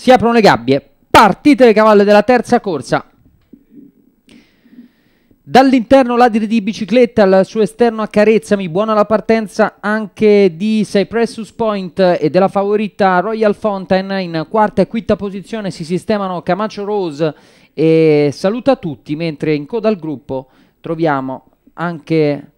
si aprono le gabbie, partite le cavalle della terza corsa. Dall'interno ladri di bicicletta al suo esterno accarezzami, buona la partenza anche di Cypressus Point e della favorita Royal Fountain, in quarta e quinta posizione si sistemano Camacho Rose e saluta tutti, mentre in coda al gruppo troviamo anche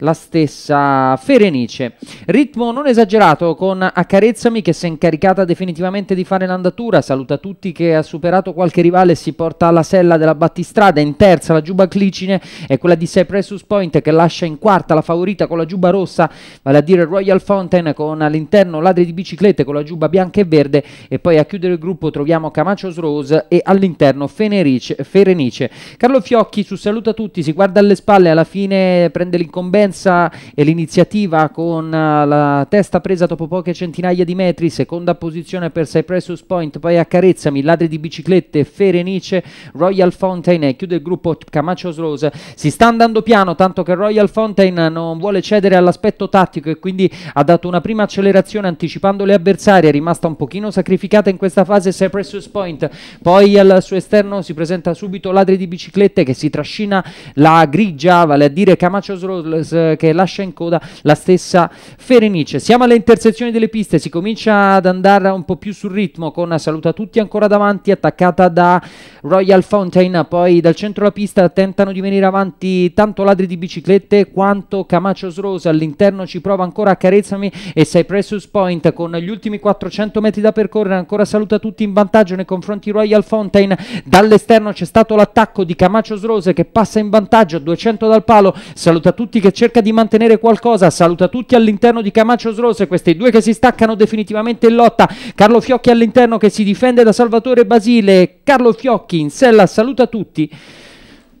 la stessa Ferenice. Ritmo non esagerato con Accarezzami che si è incaricata definitivamente di fare l'andatura, saluta tutti che ha superato qualche rivale e si porta alla sella della battistrada, in terza la giuba Clicine e quella di Cypressus Point che lascia in quarta la favorita con la giuba rossa, vale a dire Royal Fountain con all'interno ladri di biciclette con la giuba bianca e verde e poi a chiudere il gruppo troviamo Camachos Rose e all'interno Ferenice. Carlo Fiocchi su saluta tutti, si guarda alle spalle e alla fine prende l'incombenza partenza e l'iniziativa con eh, la testa presa dopo poche centinaia di metri, seconda posizione per Cypressus Point, poi Accarezzami, Ladri di Biciclette, Ferenice, Royal Fountain e chiude il gruppo Camachos Rose. Si sta andando piano, tanto che Royal Fountain non vuole cedere all'aspetto tattico e quindi ha dato una prima accelerazione anticipando le avversarie, è rimasta un pochino sacrificata in questa fase Cypressus Point, poi al suo esterno si presenta subito Ladri di Biciclette che si trascina la grigia, vale a dire Camachos Rose eh, che lascia in coda la stessa Ferenice. Siamo alle intersezioni delle piste, si comincia ad andare un po' più sul ritmo con Saluta Tutti ancora davanti, attaccata da Royal Fountain, poi dal centro della pista tentano di venire avanti tanto ladri di biciclette quanto Camachos Rose, all'interno ci prova ancora Carezzami e Sei Precious Point con gli ultimi 400 metri da percorrere, ancora Saluta Tutti in vantaggio nei confronti Royal Fountain, dall'esterno c'è stato l'attacco di Camachos Rose che passa in vantaggio, a 200 dal palo, Saluta Tutti che c'è cerca di mantenere qualcosa, saluta tutti all'interno di Camacho's Rose. questi due che si staccano definitivamente in lotta, Carlo Fiocchi all'interno che si difende da Salvatore Basile, Carlo Fiocchi in sella saluta tutti,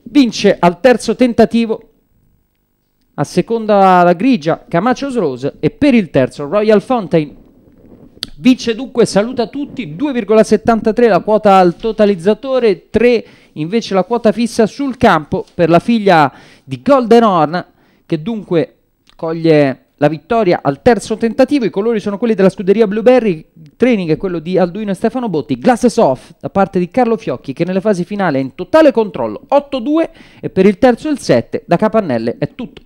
vince al terzo tentativo a seconda la grigia Camacho's Rose e per il terzo Royal Fountain. Vince dunque, saluta tutti, 2,73 la quota al totalizzatore, 3 invece la quota fissa sul campo per la figlia di Golden Horn che dunque coglie la vittoria al terzo tentativo. I colori sono quelli della scuderia Blueberry, training è quello di Alduino e Stefano Botti, glasses off da parte di Carlo Fiocchi che nelle fasi finali è in totale controllo 8-2 e per il terzo e il 7 da Capannelle è tutto.